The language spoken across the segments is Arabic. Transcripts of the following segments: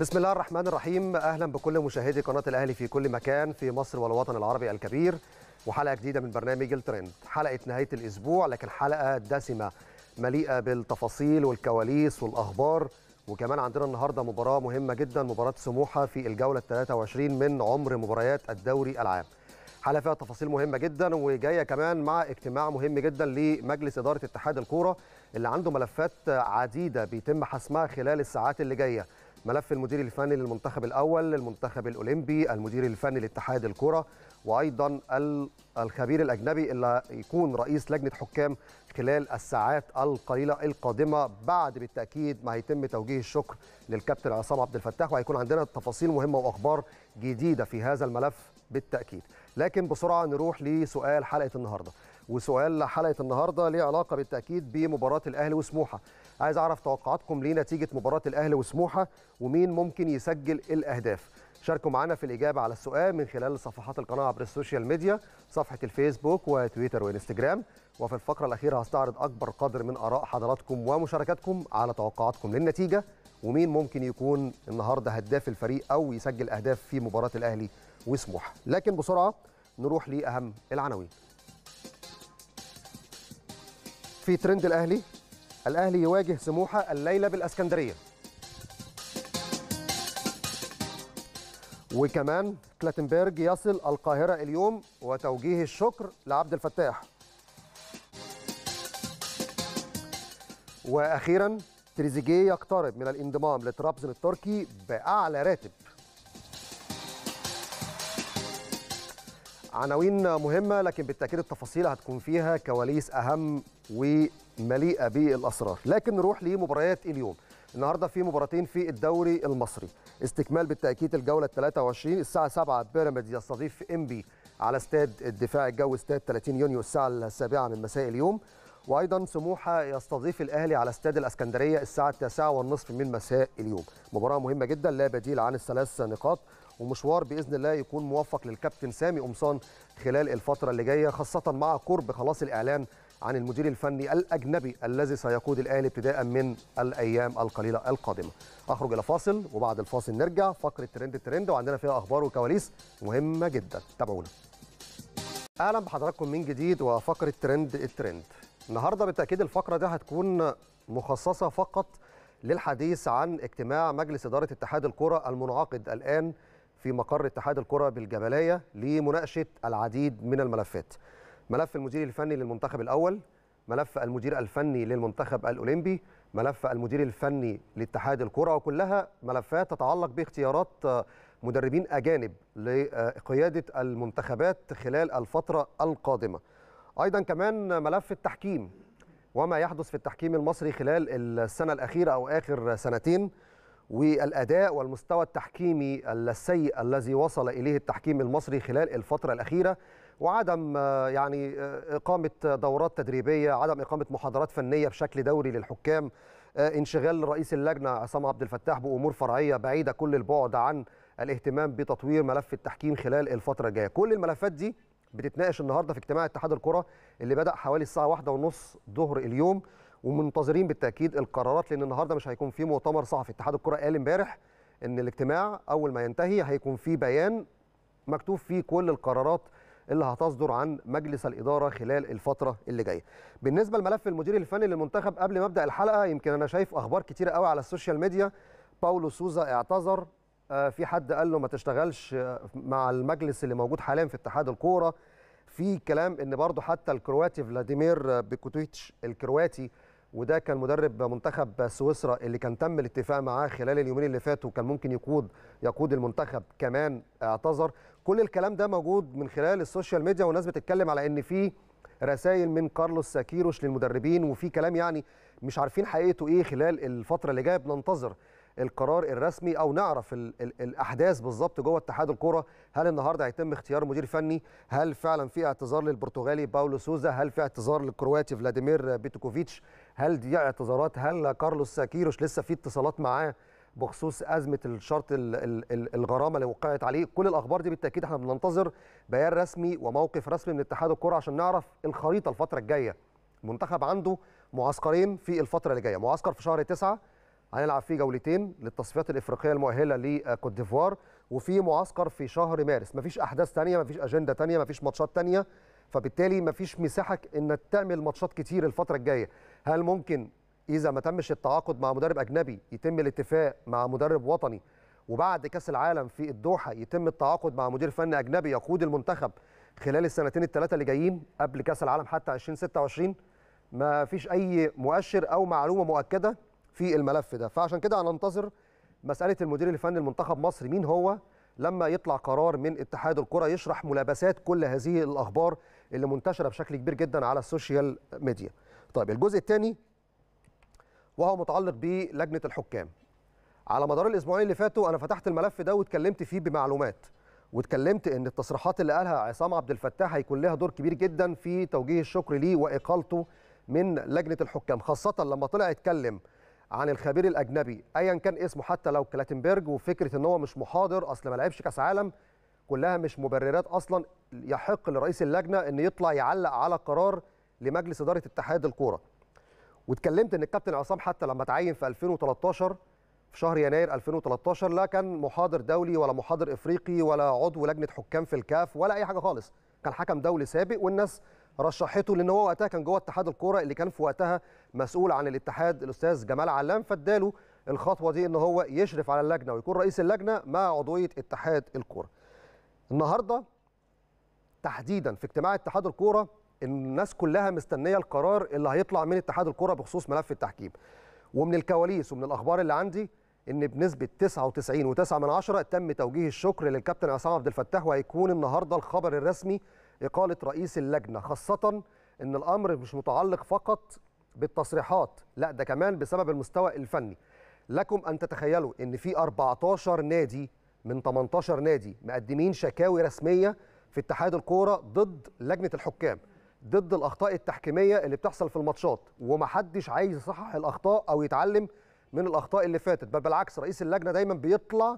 بسم الله الرحمن الرحيم اهلا بكل مشاهدي قناه الاهلي في كل مكان في مصر والوطن العربي الكبير وحلقه جديده من برنامج الترند حلقه نهايه الاسبوع لكن حلقه دسمه مليئه بالتفاصيل والكواليس والاخبار وكمان عندنا النهارده مباراه مهمه جدا مباراه سموحه في الجوله 23 من عمر مباريات الدوري العام حلقه فيها تفاصيل مهمه جدا وجايه كمان مع اجتماع مهم جدا لمجلس اداره اتحاد الكوره اللي عنده ملفات عديده بيتم حسمها خلال الساعات اللي جايه ملف المدير الفني للمنتخب الاول للمنتخب الاولمبي المدير الفني لاتحاد الكره وايضا الخبير الاجنبي اللي يكون رئيس لجنه حكام خلال الساعات القليله القادمه بعد بالتاكيد ما هيتم توجيه الشكر للكابتن عصام عبد الفتاح وهيكون عندنا تفاصيل مهمه واخبار جديده في هذا الملف بالتاكيد لكن بسرعه نروح لسؤال حلقه النهارده وسؤال حلقه النهارده ليه علاقه بالتاكيد بمباراه الاهلي وسموحه عايز اعرف توقعاتكم لنتيجه مباراه الاهلي وسموحه ومين ممكن يسجل الاهداف شاركوا معنا في الاجابه على السؤال من خلال صفحات القناه عبر السوشيال ميديا صفحه الفيسبوك وتويتر وانستجرام وفي الفقره الاخيره هستعرض اكبر قدر من اراء حضراتكم ومشاركاتكم على توقعاتكم للنتيجه ومين ممكن يكون النهارده هداف الفريق او يسجل اهداف في مباراه الاهلي وسموحه لكن بسرعه نروح لاهم العناوين في ترند الاهلي الاهلي يواجه سموحه الليله بالاسكندريه وكمان كلاتنبرج يصل القاهره اليوم وتوجيه الشكر لعبد الفتاح واخيرا تريزيجيه يقترب من الانضمام لترابزون التركي باعلى راتب عناوين مهمة لكن بالتأكيد التفاصيل هتكون فيها كواليس أهم ومليئة بالأسرار لكن نروح لمباريات اليوم النهارده في مباراتين في الدوري المصري استكمال بالتأكيد الجولة 23 الساعة 7 بيراميدز يستضيف ام بي على استاد الدفاع الجوي استاد 30 يونيو الساعة السابعة من مساء اليوم وايضا سموحه يستضيف الاهلي على استاد الاسكندريه الساعه 9:30 والنصف من مساء اليوم مباراه مهمه جدا لا بديل عن الثلاث نقاط ومشوار باذن الله يكون موفق للكابتن سامي قمصان خلال الفتره اللي جايه خاصه مع قرب خلاص الاعلان عن المدير الفني الاجنبي الذي سيقود الاهلي ابتداء من الايام القليله القادمه. اخرج الى فاصل وبعد الفاصل نرجع فقره ترند ترند وعندنا فيها اخبار وكواليس مهمه جدا تابعونا. اهلا بحضراتكم من جديد وفقره ترند الترند. النهارده بالتاكيد الفقره دي هتكون مخصصه فقط للحديث عن اجتماع مجلس اداره اتحاد الكره المنعقد الان في مقر اتحاد الكرة بالجبلية لمناقشة العديد من الملفات ملف المدير الفني للمنتخب الأول ملف المدير الفني للمنتخب الأولمبي ملف المدير الفني لاتحاد الكرة وكلها ملفات تتعلق باختيارات مدربين أجانب لقيادة المنتخبات خلال الفترة القادمة أيضا كمان ملف التحكيم وما يحدث في التحكيم المصري خلال السنة الأخيرة أو آخر سنتين والاداء والمستوى التحكيمي السيء الذي وصل اليه التحكيم المصري خلال الفتره الاخيره وعدم آه، يعني آه، اقامه دورات تدريبيه عدم اقامه محاضرات فنيه بشكل دوري للحكام آه، انشغال رئيس اللجنه عصام عبد الفتاح بامور فرعيه بعيده كل البعد عن الاهتمام بتطوير ملف التحكيم خلال الفتره الجايه كل الملفات دي بتتناقش النهارده في اجتماع اتحاد الكره اللي بدا حوالي الساعه واحدة ونص ظهر اليوم ومنتظرين بالتاكيد القرارات لان النهارده مش هيكون في مؤتمر صحفي اتحاد الكره قال امبارح ان الاجتماع اول ما ينتهي هيكون في بيان مكتوب فيه كل القرارات اللي هتصدر عن مجلس الاداره خلال الفتره اللي جايه. بالنسبه لملف المدير الفني للمنتخب قبل ما ابدا الحلقه يمكن انا شايف اخبار كتيره قوي على السوشيال ميديا باولو سوزا اعتذر آه، في حد قال له ما تشتغلش آه، مع المجلس اللي موجود حاليا في اتحاد الكوره في كلام ان برضه حتى الكرواتي فلاديمير بيكوتيتش الكرواتي وده كان مدرب منتخب سويسرا اللي كان تم الاتفاق معاه خلال اليومين اللي فاتوا كان ممكن يقود يقود المنتخب كمان اعتذر كل الكلام ده موجود من خلال السوشيال ميديا والناس بتتكلم على ان في رسائل من كارلوس ساكيروش للمدربين وفي كلام يعني مش عارفين حقيقته ايه خلال الفتره اللي جايه بننتظر القرار الرسمي او نعرف الـ الـ الاحداث بالظبط جوه اتحاد الكوره هل النهارده هيتم اختيار مدير فني هل فعلا في اعتذار للبرتغالي باولو سوزا هل في اعتذار للكرواتي فلاديمير بيتوكوفيتش هل دي اعتذارات هل كارلوس كيروش لسه في اتصالات معاه بخصوص ازمه الشرط الغرامه اللي وقعت عليه كل الاخبار دي بالتاكيد احنا بننتظر بيان رسمي وموقف رسمي من اتحاد الكوره عشان نعرف الخريطه الفتره الجايه المنتخب عنده معسكرين في الفتره اللي جايه معسكر في شهر 9 هنلعب فيه جولتين للتصفيات الافريقيه المؤهله لكوت ديفوار وفي معسكر في شهر مارس مفيش احداث ثانيه مفيش اجنده ثانيه مفيش ماتشات ثانيه فبالتالي مفيش مساحه انك تعمل ماتشات كتير الفتره الجايه هل ممكن اذا ما تمش التعاقد مع مدرب اجنبي يتم الاتفاق مع مدرب وطني وبعد كاس العالم في الدوحه يتم التعاقد مع مدير فني اجنبي يقود المنتخب خلال السنتين الثلاثه اللي جايين قبل كاس العالم حتى 2026 ما فيش اي مؤشر او معلومه مؤكده في الملف ده فعشان كده هننتظر مساله المدير الفني لمنتخب مصر مين هو لما يطلع قرار من اتحاد الكره يشرح ملابسات كل هذه الاخبار اللي منتشره بشكل كبير جدا على السوشيال ميديا. طيب الجزء الثاني وهو متعلق بلجنه الحكام. على مدار الاسبوعين اللي فاتوا انا فتحت الملف ده واتكلمت فيه بمعلومات واتكلمت ان التصريحات اللي قالها عصام عبد الفتاح هيكون لها دور كبير جدا في توجيه الشكر ليه واقالته من لجنه الحكام خاصه لما طلع يتكلم عن الخبير الاجنبي ايا كان اسمه حتى لو كلاتنبرج وفكره ان هو مش محاضر اصل ما لعبش كاس عالم كلها مش مبررات اصلا يحق لرئيس اللجنه ان يطلع يعلق على قرار لمجلس اداره اتحاد الكوره. واتكلمت ان الكابتن عصام حتى لما تعين في 2013 في شهر يناير 2013 لا كان محاضر دولي ولا محاضر افريقي ولا عضو لجنه حكام في الكاف ولا اي حاجه خالص، كان حكم دولي سابق والناس رشحته لان هو وقتها كان جوه اتحاد الكوره اللي كان في وقتها مسؤول عن الاتحاد الاستاذ جمال علام فاداله الخطوه دي ان هو يشرف على اللجنه ويكون رئيس اللجنه مع عضويه اتحاد الكوره. النهارده تحديدا في اجتماع اتحاد الكوره الناس كلها مستنيه القرار اللي هيطلع من اتحاد الكوره بخصوص ملف التحكيم. ومن الكواليس ومن الاخبار اللي عندي ان بنسبه 99.9 تم توجيه الشكر للكابتن عصام عبد الفتاح وهيكون النهارده الخبر الرسمي إقالة رئيس اللجنة خاصة أن الأمر مش متعلق فقط بالتصريحات لا ده كمان بسبب المستوى الفني لكم أن تتخيلوا أن في 14 نادي من 18 نادي مقدمين شكاوي رسمية في اتحاد الكورة ضد لجنة الحكام ضد الأخطاء التحكيمية اللي بتحصل في الماتشات ومحدش عايز يصحح الأخطاء أو يتعلم من الأخطاء اللي فاتت بل بالعكس رئيس اللجنة دايما بيطلع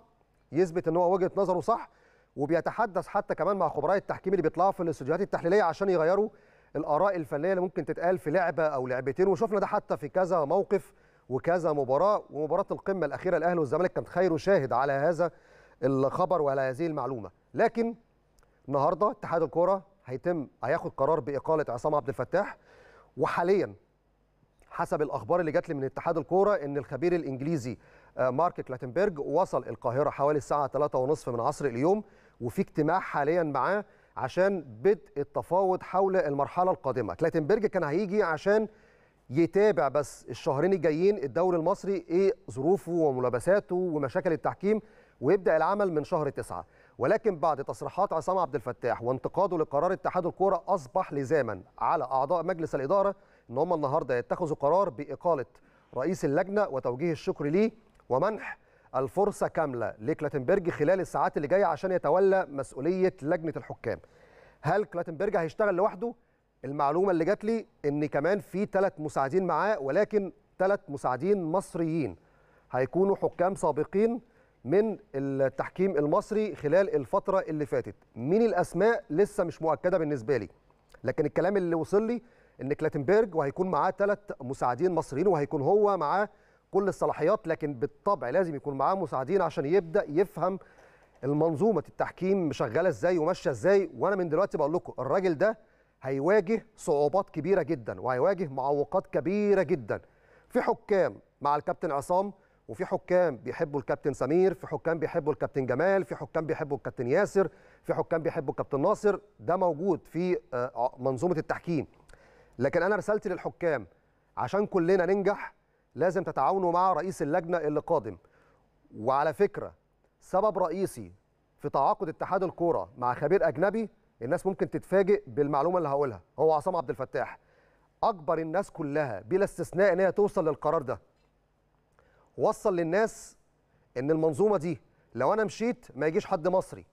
يثبت ان هو وجهه نظره صح وبيتحدث حتى كمان مع خبراء التحكيم اللي بيطلعوا في الاستديوهات التحليليه عشان يغيروا الاراء الفنيه اللي ممكن تتقال في لعبه او لعبتين وشفنا ده حتى في كذا موقف وكذا مباراه ومباراه القمه الاخيره الاهلي والزمالك كانت خير شاهد على هذا الخبر وعلى هذه المعلومه لكن النهارده اتحاد الكوره هيتم هياخد قرار باقاله عصام عبد الفتاح وحاليا حسب الاخبار اللي جات لي من اتحاد الكوره ان الخبير الانجليزي آه، مارك كلاتنبرج وصل القاهره حوالي الساعه 3:30 من عصر اليوم وفي اجتماع حاليا معاه عشان بدء التفاوض حول المرحله القادمه كلاتنبرج كان هيجي عشان يتابع بس الشهرين الجايين الدوري المصري ايه ظروفه وملابساته ومشاكل التحكيم ويبدا العمل من شهر تسعة ولكن بعد تصريحات عصام عبد الفتاح وانتقاده لقرار اتحاد الكوره اصبح لزاما على اعضاء مجلس الاداره ان هم النهارده يتخذوا قرار باقاله رئيس اللجنه وتوجيه الشكر ليه ومنح الفرصه كامله لكلاتنبرج خلال الساعات اللي جايه عشان يتولى مسؤوليه لجنه الحكام هل كلاتنبرج هيشتغل لوحده المعلومه اللي جات لي ان كمان في ثلاث مساعدين معاه ولكن ثلاث مساعدين مصريين هيكونوا حكام سابقين من التحكيم المصري خلال الفتره اللي فاتت مين الاسماء لسه مش مؤكده بالنسبه لي لكن الكلام اللي وصل لي ان كلاتنبرج وهيكون معاه ثلاث مساعدين مصريين وهيكون هو معاه كل الصلاحيات لكن بالطبع لازم يكون معاه مساعدين عشان يبدا يفهم المنظومه التحكيم شغاله ازاي وماشيه ازاي وانا من دلوقتي بقول لكم الراجل ده هيواجه صعوبات كبيره جدا وهيواجه معوقات كبيره جدا في حكام مع الكابتن عصام وفي حكام بيحبوا الكابتن سمير في حكام بيحبوا الكابتن جمال في حكام بيحبوا الكابتن ياسر في حكام بيحبوا الكابتن ناصر ده موجود في آه، آه، منظومه التحكيم لكن انا رسالتي للحكام عشان كلنا ننجح لازم تتعاونوا مع رئيس اللجنه اللي قادم وعلى فكره سبب رئيسي في تعاقد اتحاد الكوره مع خبير اجنبي الناس ممكن تتفاجئ بالمعلومه اللي هقولها هو عصام عبد الفتاح اكبر الناس كلها بلا استثناء ان هي توصل للقرار ده وصل للناس ان المنظومه دي لو انا مشيت ما يجيش حد مصري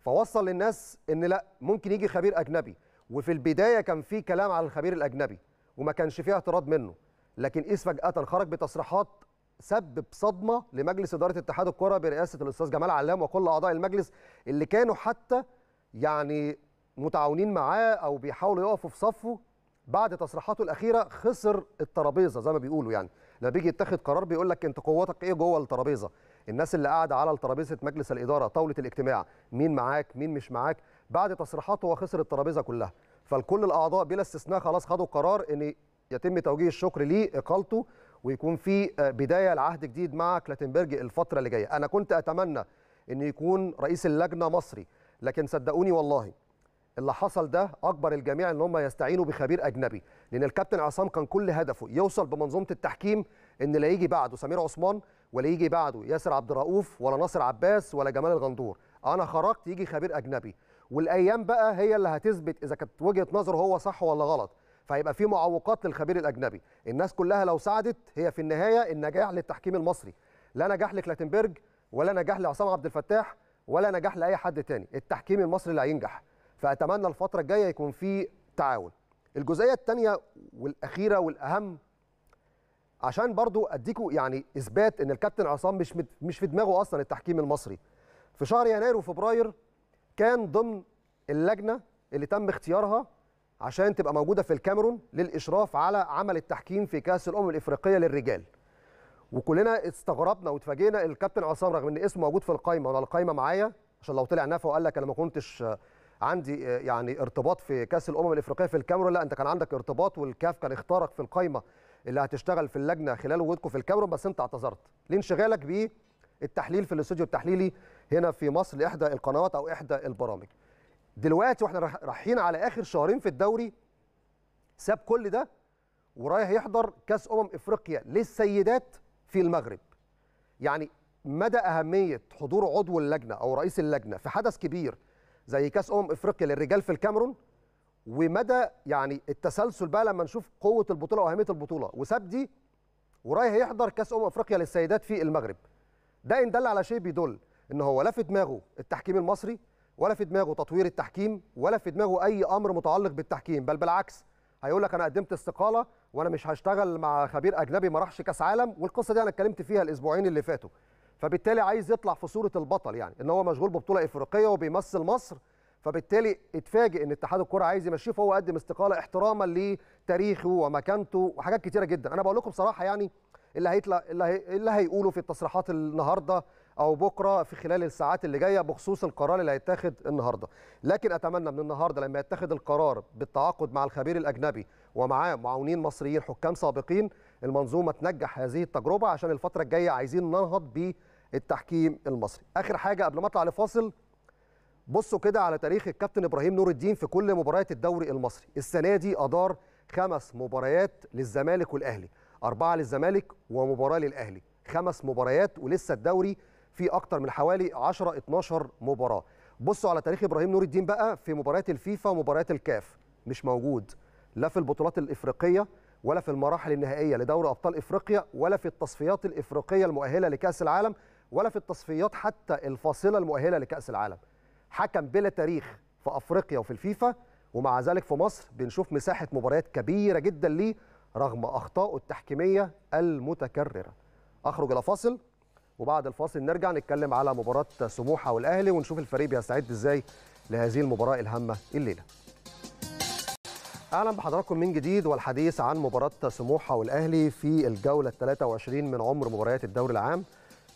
فوصل للناس ان لا ممكن يجي خبير اجنبي وفي البدايه كان في كلام على الخبير الاجنبي وما كانش فيه اعتراض منه لكن قيس فجاه خرج بتصريحات سبب صدمه لمجلس اداره اتحاد الكره برئاسه الاستاذ جمال علام وكل اعضاء المجلس اللي كانوا حتى يعني متعاونين معاه او بيحاولوا يقفوا في صفه بعد تصريحاته الاخيره خسر الترابيزه زي ما بيقولوا يعني لما بيجي يتخذ قرار بيقول لك انت قوتك ايه جوه الترابيزه الناس اللي قاعده على الترابيزة مجلس الاداره طاوله الاجتماع مين معاك مين مش معاك بعد تصريحاته هو خسر الترابيزه كلها فالكل الاعضاء بلا استثناء خلاص خدوا قرار ان يتم توجيه الشكر ليه اقالته ويكون في آه، بدايه لعهد جديد مع كلاتنبرج الفتره اللي جايه انا كنت اتمنى ان يكون رئيس اللجنه مصري لكن صدقوني والله اللي حصل ده اجبر الجميع ان هم يستعينوا بخبير اجنبي لان الكابتن عصام كان كل هدفه يوصل بمنظومه التحكيم ان لا يجي بعده سمير عثمان ولا يجي بعده ياسر عبد الرؤوف ولا ناصر عباس ولا جمال الغندور انا خرجت يجي خبير اجنبي والايام بقى هي اللي هتثبت اذا كانت وجهه نظره هو صح ولا غلط فهيبقى في معوقات للخبير الاجنبي الناس كلها لو ساعدت هي في النهايه النجاح للتحكيم المصري لا نجاح لكلاتنبرج ولا نجاح لعصام عبد الفتاح ولا نجاح لاي حد تاني التحكيم المصري اللي هينجح فاتمنى الفتره الجايه يكون في تعاون الجزئيه الثانيه والاخيره والاهم عشان برضو اديكوا يعني اثبات ان الكابتن عصام مش مش في دماغه اصلا التحكيم المصري في شهر يناير وفبراير كان ضمن اللجنه اللي تم اختيارها عشان تبقى موجوده في الكاميرون للاشراف على عمل التحكيم في كاس الامم الافريقيه للرجال وكلنا استغربنا واتفاجئنا الكابتن عصام رغم ان اسمه موجود في القايمه وانا القايمه معايا عشان لو طلع نافع وقال لك انا ما كنتش عندي آه، يعني ارتباط في كاس الامم الافريقيه في الكاميرون لا انت كان عندك ارتباط والكاف كان اختارك في القايمه اللي هتشتغل في اللجنه خلال وجودكم في الكاميرون بس انت اعتذرت ليه انشغالك بالتحليل في الاستوديو التحليلي هنا في مصر لاحدى القنوات او احدى البرامج دلوقتي واحنا رايحين على اخر شهرين في الدوري ساب كل ده ورايح يحضر كاس امم افريقيا للسيدات في المغرب يعني مدى اهميه حضور عضو اللجنه او رئيس اللجنه في حدث كبير زي كاس امم افريقيا للرجال في الكاميرون ومدى يعني التسلسل بقى لما نشوف قوه البطوله واهميه البطوله وساب دي ورايح يحضر كاس امم افريقيا للسيدات في المغرب ده ان دل على شيء بيدل ان هو لا في دماغه التحكيم المصري ولا في دماغه تطوير التحكيم ولا في دماغه اي امر متعلق بالتحكيم بل بالعكس هيقول لك انا قدمت استقاله وانا مش هشتغل مع خبير اجنبي ما راحش كاس عالم والقصه دي انا اتكلمت فيها الاسبوعين اللي فاتوا فبالتالي عايز يطلع في صوره البطل يعني ان هو مشغول ببطوله افريقيه وبيمثل مصر فبالتالي اتفاجئ ان اتحاد الكره عايز يمشيه فهو قدم استقاله احتراما لتاريخه ومكانته وحاجات كتيره جدا انا بقول لكم بصراحه يعني اللي هيطلع اللي, اللي هيقوله في التصريحات النهارده او بكره في خلال الساعات اللي جايه بخصوص القرار اللي هيتاخد النهارده لكن اتمنى من النهارده لما يتخذ القرار بالتعاقد مع الخبير الاجنبي ومعاه معاونين مصريين حكام سابقين المنظومه تنجح هذه التجربه عشان الفتره الجايه عايزين ننهض بالتحكيم المصري اخر حاجه قبل ما اطلع لفاصل بصوا كده على تاريخ الكابتن ابراهيم نور الدين في كل مباريات الدوري المصري السنه دي ادار خمس مباريات للزمالك والاهلي أربعة للزمالك ومباراة للأهلي خمس مباريات ولسه الدوري في اكتر من حوالي 10 12 مباراه بصوا على تاريخ ابراهيم نور الدين بقى في مباريات الفيفا ومباريات الكاف مش موجود لا في البطولات الافريقيه ولا في المراحل النهائيه لدوري ابطال افريقيا ولا في التصفيات الافريقيه المؤهله لكاس العالم ولا في التصفيات حتى الفاصله المؤهله لكاس العالم حكم بلا تاريخ في افريقيا وفي الفيفا ومع ذلك في مصر بنشوف مساحه مباريات كبيره جدا ليه رغم اخطائه التحكيميه المتكرره اخرج الى فاصل وبعد الفاصل نرجع نتكلم على مباراه سموحه والاهلي ونشوف الفريق بيستعد ازاي لهذه المباراه الهامه الليله اهلا بحضراتكم من جديد والحديث عن مباراه سموحه والاهلي في الجوله ال 23 من عمر مباريات الدوري العام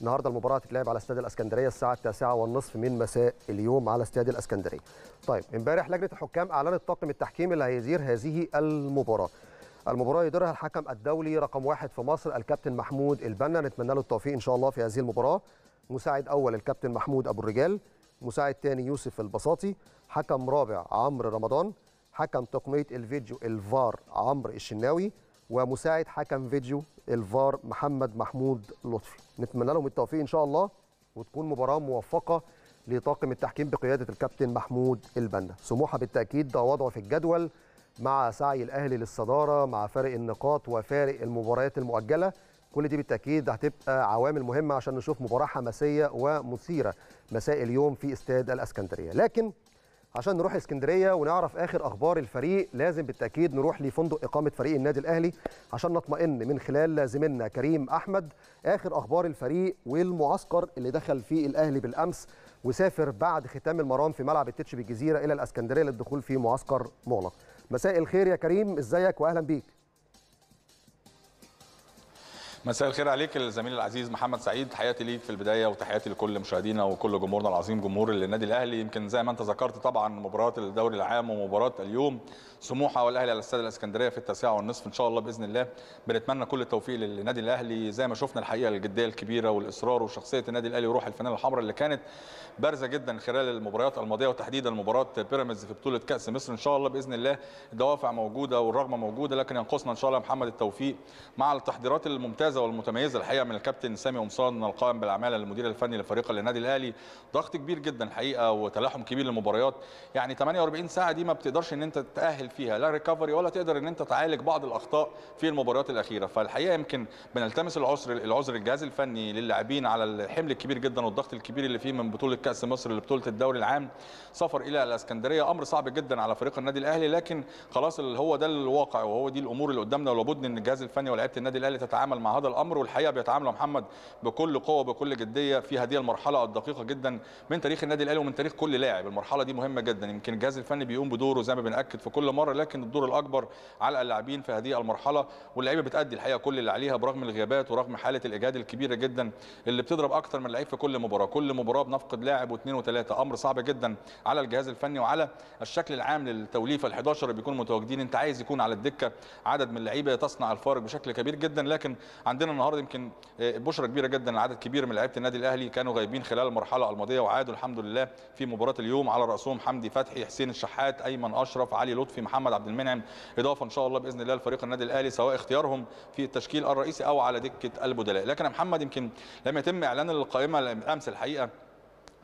النهارده المباراه هتتلعب على استاد الاسكندريه الساعه التاسعة والنصف من مساء اليوم على استاد الاسكندريه طيب امبارح لجنه الحكام اعلنت طاقم التحكيم اللي هيدير هذه المباراه المباراه يديرها الحكم الدولي رقم واحد في مصر الكابتن محمود البنا نتمنى له التوفيق ان شاء الله في هذه المباراه مساعد اول الكابتن محمود ابو الرجال مساعد ثاني يوسف البساطي حكم رابع عمرو رمضان حكم تقنيه الفيديو الفار عمرو الشناوي ومساعد حكم فيديو الفار محمد محمود لطفي نتمنى لهم التوفيق ان شاء الله وتكون مباراه موفقه لطاقم التحكيم بقياده الكابتن محمود البنا سموحه بالتاكيد ده وضعه في الجدول مع سعي الاهلي للصداره مع فارق النقاط وفارق المباريات المؤجله كل دي بالتاكيد هتبقى عوامل مهمه عشان نشوف مباراه حماسيه ومثيره مساء اليوم في استاد الاسكندريه لكن عشان نروح اسكندريه ونعرف اخر اخبار الفريق لازم بالتاكيد نروح لفندق اقامه فريق النادي الاهلي عشان نطمئن من خلال زميلنا كريم احمد اخر اخبار الفريق والمعسكر اللي دخل فيه الاهلي بالامس وسافر بعد ختام المرام في ملعب التتش بالجزيره الى الاسكندريه للدخول في معسكر مغلق مساء الخير يا كريم ازيك واهلا بيك مساء الخير عليك الزميل العزيز محمد سعيد تحياتي ليك في البدايه وتحياتي لكل مشاهدينا وكل جمهورنا العظيم جمهور النادي الاهلي يمكن زي ما انت ذكرت طبعا مباراه الدوري العام ومباراه اليوم سموحه والاهلي على استاد الاسكندريه في التاسعه والنصف ان شاء الله باذن الله بنتمنى كل التوفيق للنادي الاهلي زي ما شفنا الحقيقه الجديه الكبيره والاصرار وشخصيه النادي الاهلي وروح الفنان الحمراء اللي كانت بارزه جدا خلال المباريات الماضيه وتحديدا مباراه بيراميدز في بطوله كاس مصر ان شاء الله باذن الله الدوافع موجوده والرغبه موجوده لكن ينقصنا ان شاء الله محمد التوفيق مع التحضيرات الممتازه الممتازه والمتميزه الحقيقه من الكابتن سامي قمصان القائم بالاعمال المدير الفني لفريق النادي الاهلي ضغط كبير جدا الحقيقه وتلاحم كبير للمباريات يعني 48 ساعه دي ما بتقدرش ان انت تتاهل فيها لا ريكفري ولا تقدر ان انت تعالج بعض الاخطاء في المباريات الاخيره فالحقيقه يمكن بنلتمس العذر العذر الجهاز الفني للاعبين على الحمل الكبير جدا والضغط الكبير اللي فيه من بطوله كاس مصر لبطوله الدوري العام سفر الى الاسكندريه امر صعب جدا على فريق النادي الاهلي لكن خلاص هو ده الواقع وهو دي الامور اللي قدامنا ولابد ان الجهاز الفني ولاعيبه النادي الاهلي تتعامل مع هذا هذا الامر والحقيقه بيتعامله محمد بكل قوه وبكل جديه في هذه المرحله الدقيقه جدا من تاريخ النادي الاهلي ومن تاريخ كل لاعب المرحله دي مهمه جدا يمكن الجهاز الفني بيقوم بدوره زي ما بناكد في كل مره لكن الدور الاكبر على اللاعبين في هذه المرحله واللعيبه بتادي الحقيقه كل اللي عليها برغم الغيابات ورغم حاله الاجهاد الكبيره جدا اللي بتضرب اكتر من لعيب في كل مباراه كل مباراه بنفقد لاعب واثنين وثلاثه امر صعب جدا على الجهاز الفني وعلى الشكل العام للتوليفه ال11 اللي بيكونوا متواجدين انت عايز يكون على الدكه عدد من اللعيبه تصنع الفارق بشكل كبير جدا لكن عندنا النهارده يمكن آه، بشره كبيره جدا لعدد كبير من لعيبه النادي الاهلي كانوا غايبين خلال المرحله الماضيه وعادوا الحمد لله في مباراه اليوم على راسهم حمدي فتحي حسين الشحات ايمن اشرف علي لطفي محمد عبد المنعم اضافه ان شاء الله باذن الله لفريق النادي الاهلي سواء اختيارهم في التشكيل الرئيسي او على دكه البدلاء لكن يا محمد يمكن لم يتم اعلان القائمه امس الحقيقه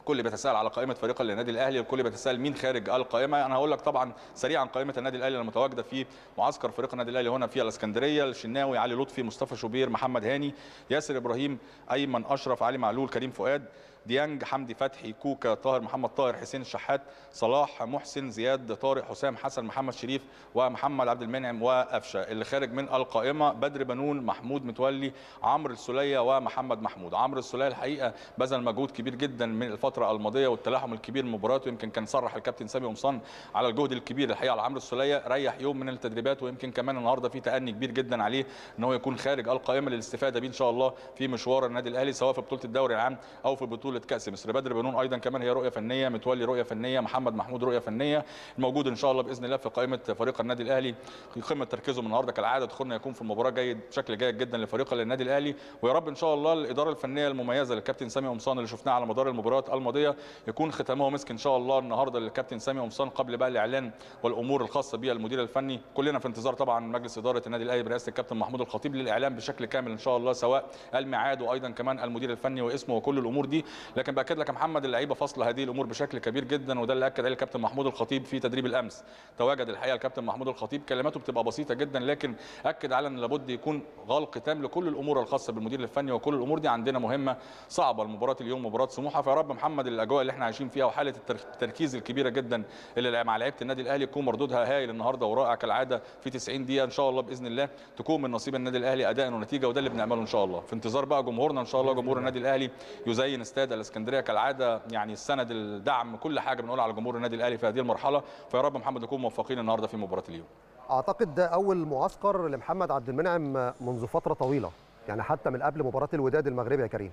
الكل بيتساءل على قائمه فريق النادي الاهلي الكل بيتساءل مين خارج القائمه انا يعني هقول لك طبعا سريعا قائمه النادي الاهلي المتواجده في معسكر فريق النادي الاهلي هنا في الاسكندريه الشناوي علي لطفي مصطفى شوبير محمد هاني ياسر ابراهيم ايمن اشرف علي معلول كريم فؤاد ديانج حمدي فتحي كوكا طاهر محمد طاهر حسين الشحات صلاح محسن زياد طارق حسام حسن محمد شريف ومحمد عبد المنعم وقفشه اللي خارج من القائمه بدر بنون محمود متولي عمرو السليه ومحمد محمود عمرو السليه الحقيقه بذل مجهود كبير جدا من الفتره الماضيه والتلاحم الكبير لمباراته يمكن كان صرح الكابتن سامي قمصان على الجهد الكبير الحقيقه على عمرو السليه ريح يوم من التدريبات ويمكن كمان النهارده في تأني كبير جدا عليه ان هو يكون خارج القائمه للاستفاده بيه ان شاء الله في مشوار النادي الاهلي سواء في بطوله الدوري العام او في بطوله بطوله كاس مصر بدر بنون ايضا كمان هي رؤيه فنيه متولي رؤيه فنيه محمد محمود رؤيه فنيه الموجود ان شاء الله باذن الله في قائمه فريق النادي الاهلي في قمه من النهارده كالعاده دخولنا يكون في المباراه جيد بشكل جيد جدا لفريق النادي الاهلي ويا رب ان شاء الله الاداره الفنيه المميزه للكابتن سامي قمصان اللي شفناه على مدار المباريات الماضيه يكون ختامها مسك ان شاء الله النهارده للكابتن سامي قمصان قبل بقى الاعلان والامور الخاصه بيه المدير الفني كلنا في انتظار طبعا مجلس اداره النادي الاهلي برئاسه الكابتن محمود الخطيب للاعلان بشكل كامل ان شاء الله سواء الميعاد وايضا كمان المدير الفني واسمه وكل الامور دي لكن باكد لك يا محمد اللعيبه فصل هذه الامور بشكل كبير جدا وده اللي اكد عليه الكابتن محمود الخطيب في تدريب الامس تواجد الحقيقه الكابتن محمود الخطيب كلماته بتبقى بسيطه جدا لكن اكد على ان لابد يكون غلق تام لكل الامور الخاصه بالمدير الفني وكل الامور دي عندنا مهمه صعبه المباراه اليوم مباراه سموحه فيا رب محمد الاجواء اللي احنا عايشين فيها وحاله التركيز الكبيره جدا اللي مع لعيبه النادي الاهلي يكون مردودها هايل النهارده ورائع كالعاده في 90 دقيقه ان شاء الله باذن الله تكون من نصيب النادي الاهلي اداء ونتيجه وده اللي بنعمله ان شاء الله في انتظار بقى جمهورنا ان شاء الله جمهور النادي الاهلي يزين استاد السيده الاسكندريه كالعاده يعني السند الدعم كل حاجه بنقولها على جمهور النادي الاهلي في هذه المرحله فيا رب محمد نكون موفقين النهارده في مباراه اليوم اعتقد ده اول معسكر لمحمد عبد المنعم منذ فتره طويله يعني حتى من قبل مباراه الوداد المغربي يا كريم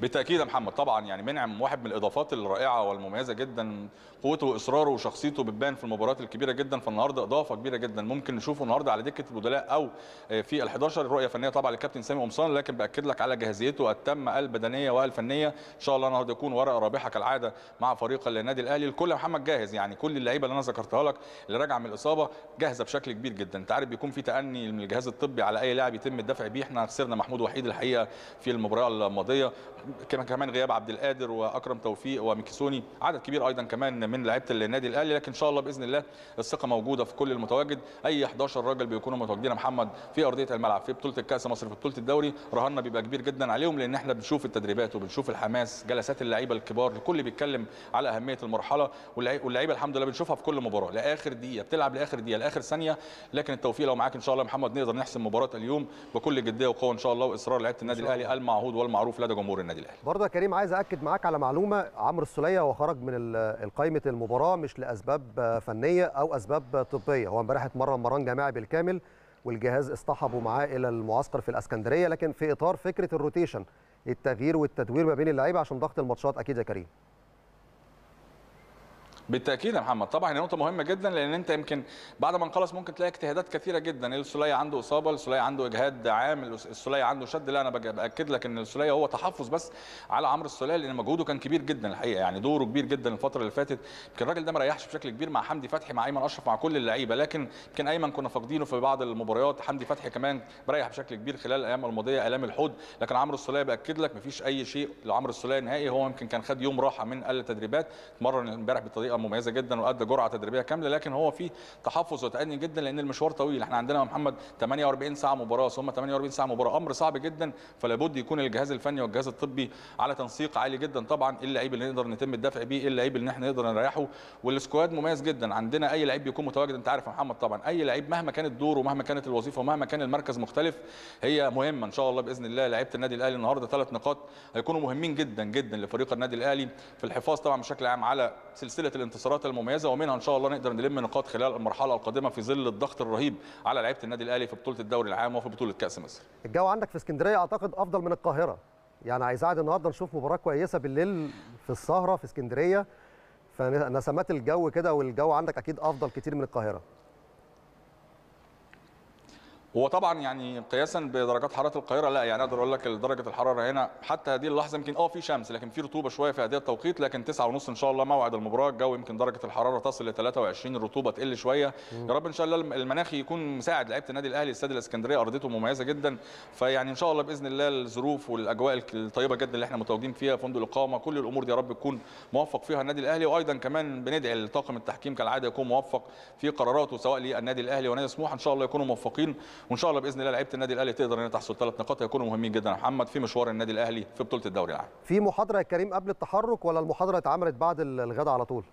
بالتاكيد يا محمد طبعا يعني منعم واحد من الاضافات الرائعه والمميزه جدا قوته واصراره وشخصيته بتبان في المباريات الكبيره جدا فالنهارده اضافه كبيره جدا ممكن نشوفه النهارده على دكه البدلاء او في ال11 رؤيه فنيه طبعا للكابتن سامي قمصان لكن باكد لك على جاهزيته التامه البدنيه والفنيه ان شاء الله النهارده يكون ورقه رابحه كالعاده مع فريق النادي الاهلي الكل يا محمد جاهز يعني كل اللعيبه اللي انا ذكرتها لك اللي راجعه من الاصابه جاهزه بشكل كبير جدا انت عارف بيكون في تاني من الجهاز الطبي على اي لاعب يتم الدفع بيه احنا خسرنا محمود وحيد الحقيقه في المباراه الماضيه كمان غياب عبد القادر واكرم توفيق وميكسوني عدد كبير ايضا كمان من لعيبه النادي الاهلي لكن ان شاء الله باذن الله الثقه موجوده في كل المتواجد اي 11 راجل بيكونوا متواجدين يا محمد في ارضيه الملعب في بطوله الكاس مصر في بطوله الدوري رهاننا بيبقى كبير جدا عليهم لان احنا بنشوف التدريبات وبنشوف الحماس جلسات اللعيبه الكبار الكل بيتكلم على اهميه المرحله واللعيبه الحمد لله بنشوفها في كل مباراه لاخر دقيقه بتلعب لاخر دقيقه لاخر ثانيه لكن التوفيق لو معاك ان شاء الله يا محمد نقدر نحسم مباراه اليوم بكل جديه وقوه ان شاء الله واصرار لعيبه النادي الاهلي المعهود والمعروف لدى جمهور النادي النادي الاهلي برضه يا كريم عايز اكد معاك على معلومه عمرو السوليه هو خرج من قائمه المباراه مش لاسباب فنيه او اسباب طبيه هو امبارح اتمرن مران جماعي بالكامل والجهاز اصطحبه معاه الى المعسكر في الاسكندريه لكن في اطار فكره الروتيشن التغيير والتدوير ما بين اللعيبه عشان ضغط الماتشات اكيد يا كريم بالتاكيد يا محمد طبعا هي نقطه مهمه جدا لان انت يمكن بعد ما نخلص ممكن تلاقي اجتهادات كثيره جدا السليه عنده اصابه السليه عنده اجهاد عام السليه عنده شد لا انا باكد لك ان السليه هو تحفظ بس على عمرو السليه لان مجهوده كان كبير جدا الحقيقه يعني دوره كبير جدا الفتره اللي فاتت يمكن الراجل ده ما ريحش بشكل كبير مع حمدي فتحي مع ايمن اشرف مع كل اللعيبه لكن يمكن ايمن كنا فاقدينه في بعض المباريات حمدي فتحي كمان مريح بشكل كبير خلال الايام الماضيه الام الحود لكن عمرو السليه باكد لك مفيش اي شيء لعمرو السليه نهائي هو يمكن كان خد يوم راحه من التدريبات اتمرن امبارح بطريقه مميزه جدا وادى جرعه تدريبيه كامله لكن هو فيه تحفظ وتأني جدا لان المشوار طويل احنا عندنا يا محمد 48 ساعه مباراه ثم 48 ساعه مباراه امر صعب جدا فلا بد يكون الجهاز الفني والجهاز الطبي على تنسيق عالي جدا طبعا ايه اللعيب اللي نقدر نتم الدفع بيه ايه اللعيب اللي احنا نقدر نريحه والسكواد مميز جدا عندنا اي لعيب بيكون متواجد انت عارف يا محمد طبعا اي لعيب مهما كانت الدور ومهما كانت الوظيفه ومهما كان المركز مختلف هي مهمه ان شاء الله باذن الله لعيبه النادي الاهلي النهارده ثلاث نقاط هيكونوا مهمين جدا جدا لفريق النادي الاهلي في الحفاظ طبعا بشكل عام على سلسله الانتصارات المميزه ومنها ان شاء الله نقدر نلم نقاط خلال المرحله القادمه في ظل الضغط الرهيب على لعيبه النادي الاهلي في بطوله الدوري العام وفي بطوله كاس مصر. الجو عندك في اسكندريه اعتقد افضل من القاهره. يعني عايز اقعد النهارده نشوف مباراه كويسه بالليل في السهره في اسكندريه فنسمات الجو كده والجو عندك اكيد افضل كتير من القاهره. هو طبعا يعني قياسا بدرجات حراره القاهره لا يعني اقدر اقول لك درجه الحراره هنا حتى هذه اللحظه يمكن اه في شمس لكن في رطوبه شويه في هذا التوقيت لكن 9 ونص ان شاء الله موعد المباراه الجو يمكن درجه الحراره تصل ل 23 الرطوبه تقل شويه يا رب ان شاء الله المناخ يكون مساعد لعيبه النادي الاهلي استاد الاسكندريه ارضيته مميزه جدا فيعني ان شاء الله باذن الله الظروف والاجواء الطيبه جدا اللي احنا متواجدين فيها فندق الاقامه كل الامور دي يا رب تكون موفق فيها النادي الاهلي وايضا كمان بندعي لطاقم التحكيم كالعاده يكون موفق في قراراته سواء للنادي الاهلي ونادي سموحه ان شاء الله يكونوا موفقين وان شاء الله باذن الله لعيبه النادي الاهلي تقدر ان تحصل ثلاث نقاط هيكونوا مهمين جدا يا محمد في مشوار النادي الاهلي في بطوله الدوري العام في محاضره يا كريم قبل التحرك ولا المحاضره اتعملت بعد الغداء على طول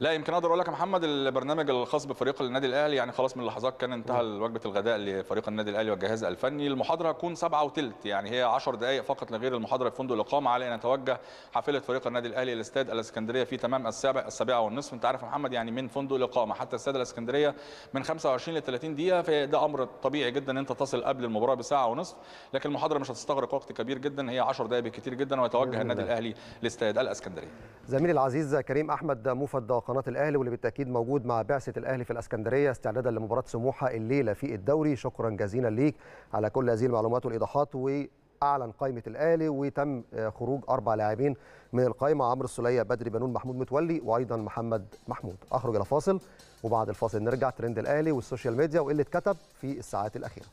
لا يمكن اقدر اقول لك يا محمد البرنامج الخاص بفريق النادي الاهلي يعني خلاص من لحظات كان انتهى وجبه الغداء لفريق النادي الاهلي والجهاز الفني المحاضره هتكون سبعة وثلث يعني هي 10 دقائق فقط لغير المحاضره في فندق الاقامه على ان يتوجه حافله فريق النادي الاهلي الاستاد الاسكندريه في تمام السابع السابعه والنصف انت عارف يا محمد يعني من فندق الاقامه حتى استاد الاسكندريه من 25 ل 30 دقيقه فده امر طبيعي جدا ان انت تصل قبل المباراه بساعه ونصف لكن المحاضره مش هتستغرق وقت كبير جدا هي 10 دقائق بالكثير جدا ويتوجه النادي الاهلي لاستاد الاسكندريه زميلي العزيز كريم احمد موفد قناه الاهلي واللي بالتاكيد موجود مع بعثه الاهلي في الاسكندريه استعدادا لمباراه سموحه الليله في الدوري شكرا جزيلا ليك على كل هذه المعلومات والايضاحات و اعلن قائمه الاهلي وتم خروج اربع لاعبين من القائمه عمرو السليه بدري بنون محمود متولي وايضا محمد محمود اخرج الى فاصل وبعد الفاصل نرجع ترند الاهلي والسوشيال ميديا وايه اللي اتكتب في الساعات الاخيره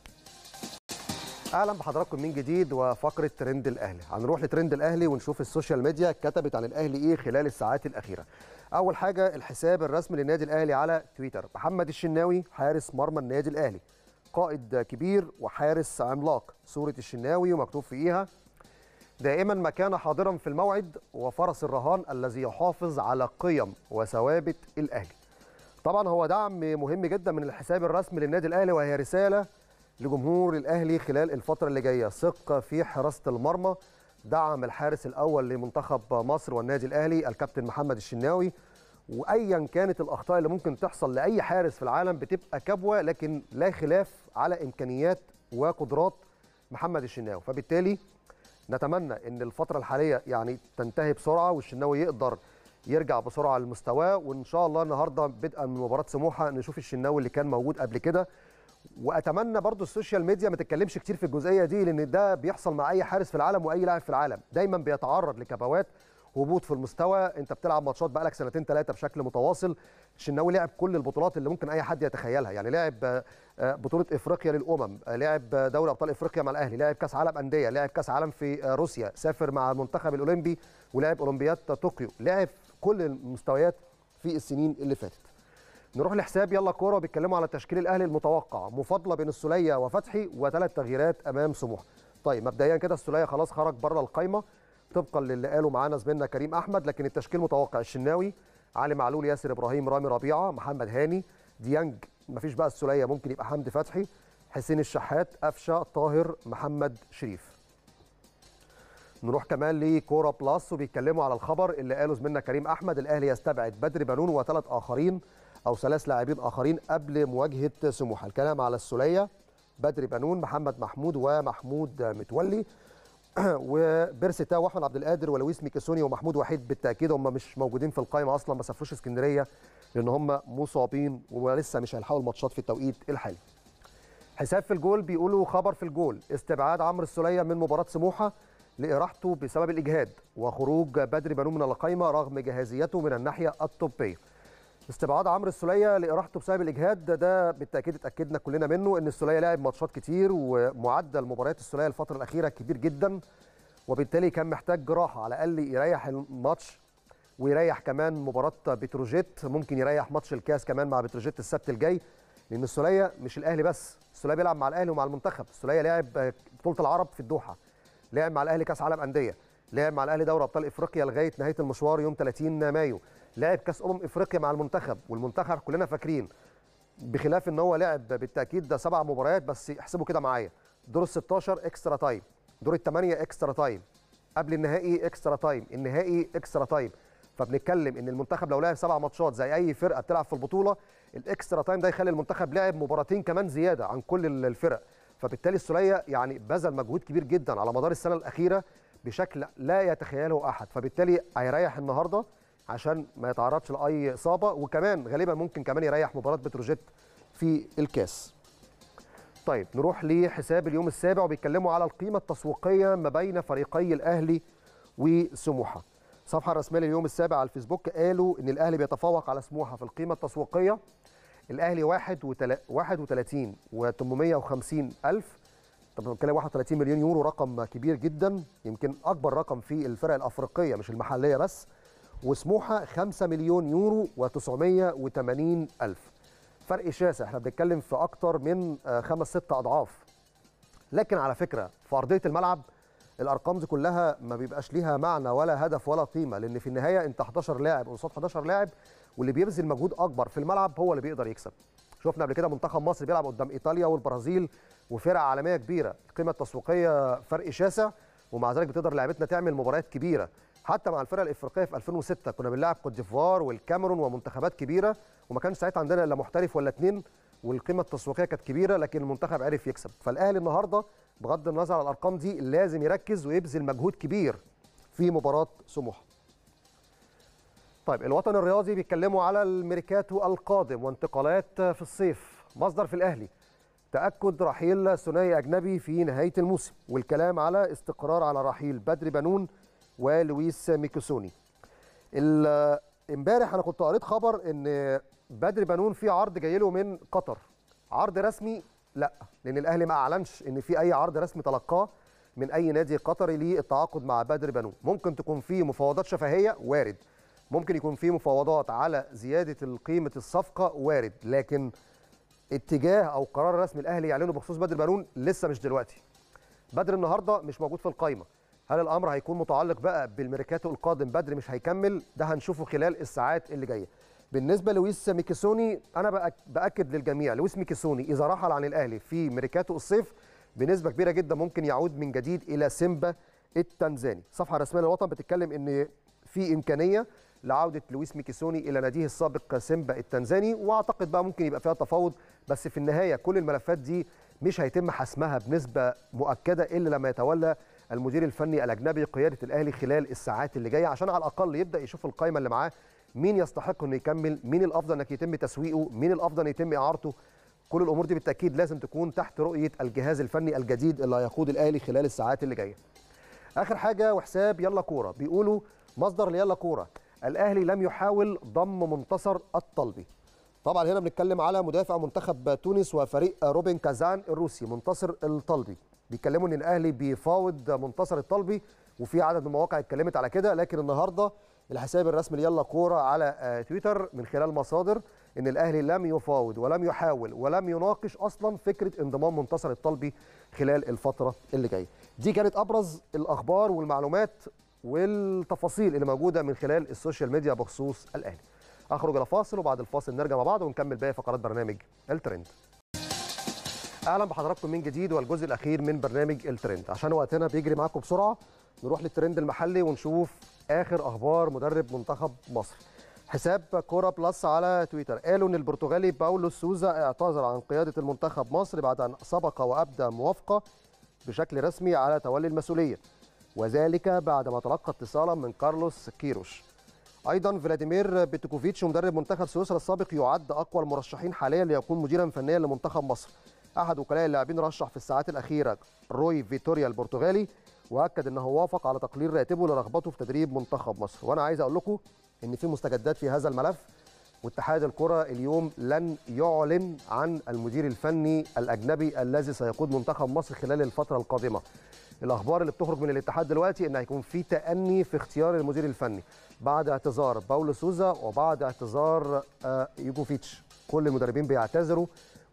اهلا بحضراتكم من جديد وفقره ترند الاهلي هنروح لترند الاهلي ونشوف السوشيال ميديا كتبت عن الاهلي ايه خلال الساعات الاخيره اول حاجه الحساب الرسمي للنادي الاهلي على تويتر محمد الشناوي حارس مرمى النادي الاهلي قائد كبير وحارس عملاق صوره الشناوي ومكتوب فيها دائما ما كان حاضرا في الموعد وفرس الرهان الذي يحافظ على قيم وثوابت الاهلي طبعا هو دعم مهم جدا من الحساب الرسمي للنادي الاهلي وهي رساله لجمهور الاهلي خلال الفتره اللي جايه ثقه في حراسه المرمى دعم الحارس الاول لمنتخب مصر والنادي الاهلي الكابتن محمد الشناوي وايا كانت الاخطاء اللي ممكن تحصل لاي حارس في العالم بتبقى كبوه لكن لا خلاف على امكانيات وقدرات محمد الشناوي فبالتالي نتمنى ان الفتره الحاليه يعني تنتهي بسرعه والشناوي يقدر يرجع بسرعه لمستواه وان شاء الله النهارده بدءا من مباراه سموحه نشوف الشناوي اللي كان موجود قبل كده واتمنى برضو السوشيال ميديا ما تتكلمش كتير في الجزئيه دي لان ده بيحصل مع اي حارس في العالم واي لاعب في العالم دايما بيتعرض لكبوات هبوط في المستوى انت بتلعب ماتشات بقالك سنتين ثلاثه بشكل متواصل الشناوي لعب كل البطولات اللي ممكن اي حد يتخيلها يعني لعب آه، بطوله افريقيا للامم لعب دوري ابطال افريقيا مع الاهلي لعب كاس عالم انديه لعب كاس عالم في آه، روسيا سافر مع المنتخب الاولمبي ولعب اولمبياد طوكيو لعب كل المستويات في السنين اللي فاتت نروح لحساب يلا كوره بيتكلموا على تشكيل الاهلي المتوقع مفاضله بين السوليه وفتحي وثلاث تغييرات امام سموحه طيب مبدئيا كده السوليه خلاص خرج بره القايمه طبقا للي قاله معانا زميلنا كريم احمد لكن التشكيل متوقع الشناوي علي معلول ياسر ابراهيم رامي ربيعه محمد هاني ديانج مفيش بقى السوليه ممكن يبقى حمدي فتحي حسين الشحات قفشه طاهر محمد شريف نروح كمان لكوره بلس وبيتكلموا على الخبر اللي قاله زميلنا كريم احمد الاهلي يستبعد بدر بنون وثلاث اخرين أو ثلاث لاعبين آخرين قبل مواجهة سموحة الكلام على السولية بدري بنون محمد محمود ومحمود متولي وبيرسيتا واحمد عبد القادر ولويس ميكاسوني ومحمود وحيد بالتاكيد هم مش موجودين في القائمه اصلا ما سافروش اسكندريه لان هم مصابين ولسه مش هيلحقوا الماتشات في التوقيت الحالي. حساب في الجول بيقولوا خبر في الجول استبعاد عمرو السوليه من مباراه سموحه لاراحته بسبب الاجهاد وخروج بدري بنون من القائمه رغم جاهزيته من الناحيه الطبيه. استبعاد عمرو السوليه لاراحته بسبب الاجهاد ده, ده بالتاكيد اتاكدنا كلنا منه ان السوليه لعب ماتشات كتير ومعدل مباريات السوليه الفتره الاخيره كبير جدا وبالتالي كان محتاج جراحه على الاقل يريح الماتش ويريح كمان مباراه بتروجيت ممكن يريح ماتش الكاس كمان مع بتروجيت السبت الجاي لان السوليه مش الاهلي بس السوليه بيلعب مع الاهلي ومع المنتخب السوليه لعب بطوله العرب في الدوحه لعب مع الاهلي كاس عالم انديه لعب مع الاهلي دوري ابطال افريقيا لغايه نهايه المشوار يوم 30 مايو لعب كاس امم افريقيا مع المنتخب والمنتخب كلنا فاكرين بخلاف ان هو لعب بالتاكيد ده سبع مباريات بس احسبوا كده معايا دور ال 16 اكسترا تايم دور الثمانيه اكسترا تايم قبل النهائي اكسترا تايم النهائي اكسترا تايم فبنتكلم ان المنتخب لو لعب سبع ماتشات زي اي فرقه بتلعب في البطوله الاكسترا تايم ده يخلي المنتخب لعب مباراتين كمان زياده عن كل الفرق فبالتالي السوليه يعني بذل مجهود كبير جدا على مدار السنه الاخيره بشكل لا يتخيله احد فبالتالي هيريح النهارده عشان ما يتعرضش لاي اصابه وكمان غالبا ممكن كمان يريح مباراه بتروجيت في الكاس طيب نروح لحساب اليوم السابع وبيتكلموا على القيمه التسويقيه ما بين فريقي الاهلي وسموحه الصفحه الرسميه لليوم السابع على الفيسبوك قالوا ان الاهلي بيتفوق على سموحه في القيمه التسويقيه الاهلي 31 و850 الف طب بنتكلم 31 مليون يورو رقم كبير جدا يمكن اكبر رقم في الفرق الافريقيه مش المحليه بس وسموحه 5 مليون يورو و980 الف فرق شاسع احنا بنتكلم في اكتر من آه، خمس ست اضعاف لكن على فكره في ارضيه الملعب الارقام دي كلها ما بيبقاش ليها معنى ولا هدف ولا قيمه لان في النهايه انت 11 لاعب قصاد 11 لاعب واللي بيبذل مجهود اكبر في الملعب هو اللي بيقدر يكسب شفنا قبل كده منتخب مصر بيلعب قدام ايطاليا والبرازيل وفرق عالميه كبيره القيمه التسويقيه فرق شاسع ومع ذلك بتقدر لعبتنا تعمل مباريات كبيره حتى مع الفرق الافريقيه في 2006 كنا بنلعب كوت ديفوار والكاميرون ومنتخبات كبيره وما كانش ساعتها عندنا الا محترف ولا اتنين والقيمه التسويقيه كانت كبيره لكن المنتخب عرف يكسب فالاهلي النهارده بغض النظر عن الارقام دي لازم يركز ويبذل مجهود كبير في مباراه سموحه طيب الوطن الرياضي بيتكلموا على الميركاتو القادم وانتقالات في الصيف مصدر في الاهلي تاكد رحيل ثنائي اجنبي في نهايه الموسم والكلام على استقرار على رحيل بدر بنون ولويس ميكوسوني امبارح انا كنت قريت خبر ان بدر بنون في عرض جاي له من قطر عرض رسمي لا لان الاهلي ما اعلنش ان في اي عرض رسمي تلقاه من اي نادي قطري للتعاقد مع بدر بنون ممكن تكون في مفاوضات شفهيه وارد ممكن يكون في مفاوضات على زياده قيمه الصفقه وارد لكن اتجاه او قرار رسمي الاهلي يعلنه بخصوص بدر بنون لسه مش دلوقتي بدر النهارده مش موجود في القايمه هل الامر هيكون متعلق بقى بالميركاتو القادم بدري مش هيكمل ده هنشوفه خلال الساعات اللي جايه بالنسبه لويس ميكيسوني انا باكد للجميع لويس ميكيسوني اذا رحل عن الاهلي في ميركاتو الصيف بنسبه كبيره جدا ممكن يعود من جديد الى سيمبا التنزاني الصفحه الرسميه للوطن بتتكلم ان في امكانيه لعوده لويس ميكيسوني الى ناديه السابق سيمبا التنزاني واعتقد بقى ممكن يبقى فيها تفاوض بس في النهايه كل الملفات دي مش هيتم حسمها بنسبه مؤكده الا لما يتولى المدير الفني الاجنبي قياده الاهلي خلال الساعات اللي جايه عشان على الاقل يبدا يشوف القائمه اللي معاه مين يستحق انه يكمل مين الافضل انك يتم تسويقه مين الافضل يتم اعارته كل الامور دي بالتاكيد لازم تكون تحت رؤيه الجهاز الفني الجديد اللي هيقود الاهلي خلال الساعات اللي جايه اخر حاجه وحساب يلا كوره بيقولوا مصدر ليلا كوره الاهلي لم يحاول ضم منتصر الطلبي طبعا هنا بنتكلم على مدافع منتخب تونس وفريق روبن كازان الروسي منتصر الطلبي بيتكلموا ان الاهلي بيفاوض منتصر الطلبي وفي عدد من المواقع اتكلمت على كده لكن النهارده الحساب الرسمي ليلا كوره على آه، تويتر من خلال مصادر ان الاهلي لم يفاوض ولم يحاول ولم يناقش اصلا فكره انضمام منتصر الطلبي خلال الفتره اللي جايه دي كانت ابرز الاخبار والمعلومات والتفاصيل اللي موجوده من خلال السوشيال ميديا بخصوص الاهلي اخرج الى فاصل وبعد الفاصل نرجع مع بعض ونكمل باقي فقرات برنامج الترند اهلا بحضراتكم من جديد والجزء الاخير من برنامج الترند عشان وقتنا بيجري معاكم بسرعه نروح للترند المحلي ونشوف اخر اخبار مدرب منتخب مصر حساب كوره بلس على تويتر قالوا ان البرتغالي باولو سوزا اعتذر عن قياده المنتخب مصر بعد ان سبق وابدى موافقه بشكل رسمي على تولي المسؤوليه وذلك بعد ما تلقى اتصالا من كارلوس كيروش ايضا فلاديمير بيتكوفيتش مدرب منتخب سويسرا السابق يعد اقوى المرشحين حاليا ليكون مديرا فنيا لمنتخب مصر احد وكلاء اللاعبين رشح في الساعات الاخيره روي فيتوريا البرتغالي واكد انه وافق على تقليل راتبه لرغبته في تدريب منتخب مصر وانا عايز اقول لكم ان في مستجدات في هذا الملف واتحاد الكره اليوم لن يعلن عن المدير الفني الاجنبي الذي سيقود منتخب مصر خلال الفتره القادمه الاخبار اللي بتخرج من الاتحاد دلوقتي ان هيكون في تاني في اختيار المدير الفني بعد اعتذار باولو سوزا وبعد اعتذار آه، يوجوفيتش كل المدربين بيعتذروا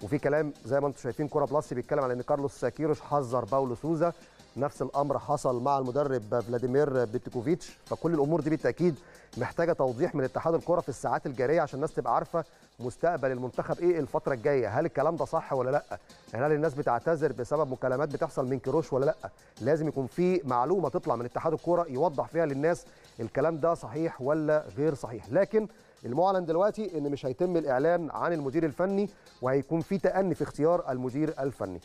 وفي كلام زي ما انتم شايفين كوره بلس بيتكلم على ان كارلوس كيروش حذر باولو سوزا نفس الامر حصل مع المدرب فلاديمير بيتكوفيتش فكل الامور دي بالتاكيد محتاجه توضيح من اتحاد الكره في الساعات الجاريه عشان الناس تبقى عارفه مستقبل المنتخب ايه الفتره الجايه هل الكلام ده صح ولا لا يعني هل الناس بتعتذر بسبب مكالمات بتحصل من كيروش ولا لا لازم يكون في معلومه تطلع من اتحاد الكره يوضح فيها للناس الكلام ده صحيح ولا غير صحيح لكن المعلن دلوقتي ان مش هيتم الاعلان عن المدير الفني وهيكون في تأني في اختيار المدير الفني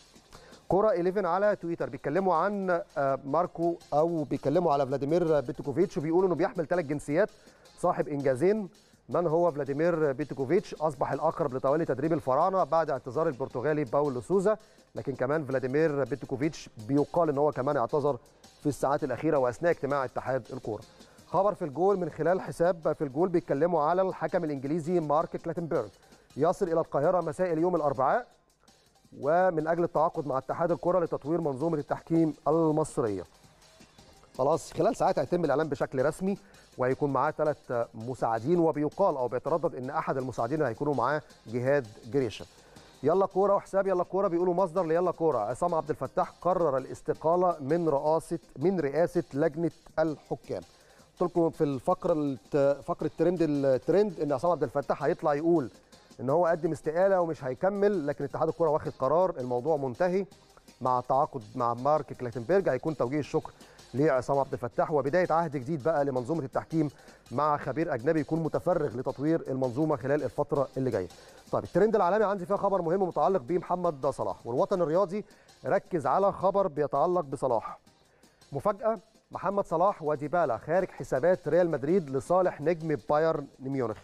كرة 11 على تويتر بيتكلموا عن آه، ماركو او بيتكلموا على فلاديمير بيتكوفيتش وبيقولوا انه بيحمل ثلاث جنسيات صاحب انجازين من هو فلاديمير بيتكوفيتش اصبح الاقرب لطوالي تدريب الفراعنه بعد اعتذار البرتغالي باولو سوزا لكن كمان فلاديمير بيتكوفيتش بيقال ان هو كمان اعتذر في الساعات الاخيره واثناء اجتماع اتحاد الكوره خبر في الجول من خلال حساب في الجول بيتكلموا على الحكم الانجليزي مارك كلاتنبرغ يصل الى القاهره مساء اليوم الاربعاء ومن اجل التعاقد مع اتحاد الكره لتطوير منظومه التحكيم المصريه. خلاص خلال ساعات هيتم الاعلان بشكل رسمي وهيكون معاه ثلاث مساعدين وبيقال او بيتردد ان احد المساعدين هيكونوا معاه جهاد جريشه. يلا كوره وحساب يلا كوره بيقولوا مصدر ليلا كوره عصام عبد الفتاح قرر الاستقاله من رئاسه من رئاسه لجنه الحكام. قلت لكم في الفقره فقره ترند الترند ان عصام عبد الفتاح هيطلع يقول ان هو قدم استقاله ومش هيكمل لكن اتحاد الكره واخد قرار الموضوع منتهي مع التعاقد مع مارك كلاتنبرج هيكون توجيه الشكر لعصام عبد الفتاح وبدايه عهد جديد بقى لمنظومه التحكيم مع خبير اجنبي يكون متفرغ لتطوير المنظومه خلال الفتره اللي جايه. طيب الترند العالمي عندي فيها خبر مهم متعلق بمحمد صلاح والوطن الرياضي ركز على خبر بيتعلق بصلاح. مفاجاه محمد صلاح وديبالا خارج حسابات ريال مدريد لصالح نجم بايرن ميونخ.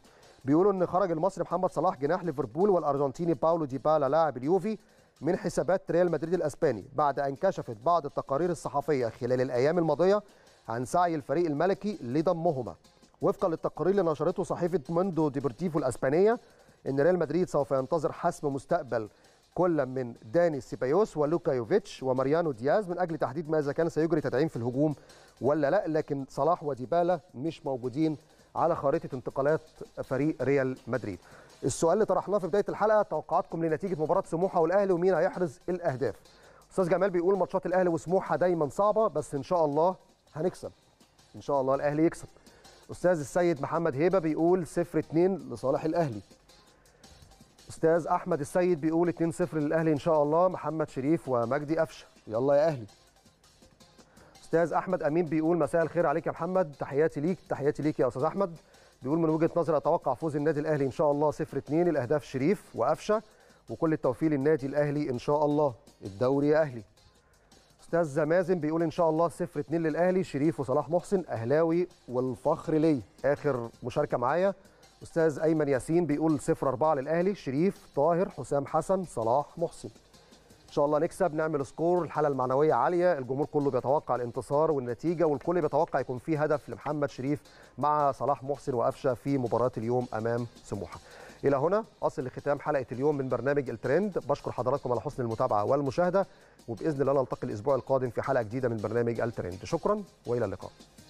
بيقولوا ان خرج المصري محمد صلاح جناح ليفربول والارجنتيني باولو ديبالا لاعب اليوفي من حسابات ريال مدريد الاسباني بعد ان كشفت بعض التقارير الصحفيه خلال الايام الماضيه عن سعي الفريق الملكي لضمهما وفقا للتقرير اللي نشرته صحيفه موندو ديبورتيفو الاسبانيه ان ريال مدريد سوف ينتظر حسم مستقبل كل من داني سيبايوس ولوكا يوفيتش وماريانو دياز من اجل تحديد ما اذا كان سيجري تدعيم في الهجوم ولا لا لكن صلاح وديبالا مش موجودين على خريطه انتقالات فريق ريال مدريد. السؤال اللي طرحناه في بدايه الحلقه توقعاتكم لنتيجه مباراه سموحه والاهلي ومين هيحرز الاهداف. استاذ جمال بيقول ماتشات الاهلي وسموحه دايما صعبه بس ان شاء الله هنكسب. ان شاء الله الاهلي يكسب. استاذ السيد محمد هيبه بيقول 0 2 لصالح الاهلي. استاذ احمد السيد بيقول 2 0 للاهلي ان شاء الله محمد شريف ومجدي قفشه يلا يا اهلي الاستاذ احمد امين بيقول مساء الخير عليك يا محمد تحياتي ليك تحياتي ليك يا استاذ احمد بيقول من وجهه نظري اتوقع فوز النادي الاهلي ان شاء الله 0 2 الاهداف شريف وقفشه وكل التوفيق للنادي الاهلي ان شاء الله الدوري يا اهلي استاذ مازن بيقول ان شاء الله 0 2 للاهلي شريف وصلاح محسن اهلاوي والفخر لي اخر مشاركه معايا استاذ ايمن ياسين بيقول 0 4 للاهلي شريف طاهر حسام حسن صلاح محسن شاء الله نكسب نعمل سكور الحاله المعنويه عاليه الجمهور كله بيتوقع الانتصار والنتيجه والكل بيتوقع يكون في هدف لمحمد شريف مع صلاح محسن وقفشه في مباراه اليوم امام سموحه الى هنا اصل لختام حلقه اليوم من برنامج الترند بشكر حضراتكم على حسن المتابعه والمشاهده وباذن الله نلتقي الاسبوع القادم في حلقه جديده من برنامج الترند شكرا والى اللقاء